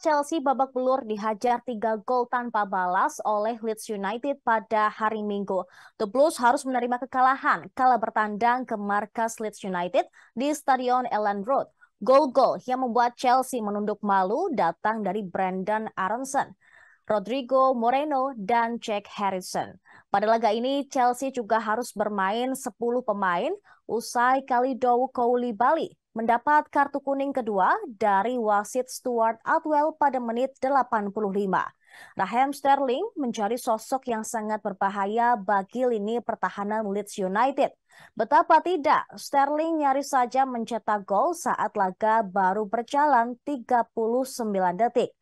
Chelsea babak belur dihajar tiga gol tanpa balas oleh Leeds United pada hari Minggu. The Blues harus menerima kekalahan kala bertandang ke markas Leeds United di Stadion Ellen Road. Gol-gol yang membuat Chelsea menunduk malu datang dari Brandon Aronson, Rodrigo Moreno, dan Jack Harrison. Pada laga ini, Chelsea juga harus bermain 10 pemain usai Kalidou Koulibaly mendapat kartu kuning kedua dari wasit Stuart Atwell pada menit 85. Raheem Sterling menjadi sosok yang sangat berbahaya bagi lini pertahanan Leeds United. Betapa tidak, Sterling nyaris saja mencetak gol saat laga baru berjalan 39 detik.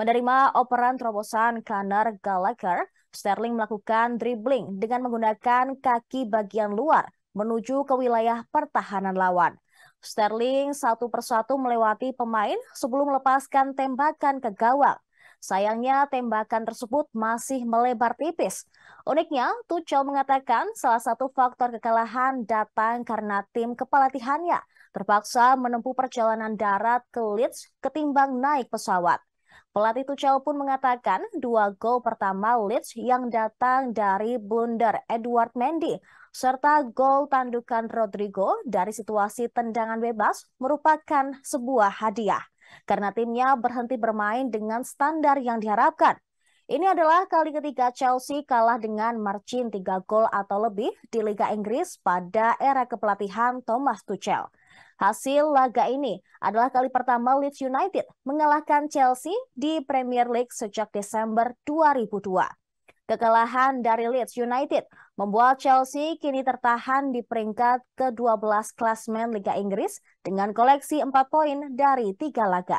Menerima operan terobosan Connor Gallagher, Sterling melakukan dribbling dengan menggunakan kaki bagian luar menuju ke wilayah pertahanan lawan. Sterling satu persatu melewati pemain sebelum melepaskan tembakan ke gawang. Sayangnya tembakan tersebut masih melebar tipis. Uniknya, Tuchel mengatakan salah satu faktor kekalahan datang karena tim kepelatihannya terpaksa menempuh perjalanan darat ke Leeds ketimbang naik pesawat. Pelatih Tuchel pun mengatakan dua gol pertama Leeds yang datang dari blunder Edward Mendy serta gol tandukan Rodrigo dari situasi tendangan bebas merupakan sebuah hadiah karena timnya berhenti bermain dengan standar yang diharapkan. Ini adalah kali ketiga Chelsea kalah dengan margin tiga gol atau lebih di Liga Inggris pada era kepelatihan Thomas Tuchel. Hasil laga ini adalah kali pertama Leeds United mengalahkan Chelsea di Premier League sejak Desember 2002. Kekalahan dari Leeds United membuat Chelsea kini tertahan di peringkat ke-12 klasmen Liga Inggris dengan koleksi 4 poin dari 3 laga.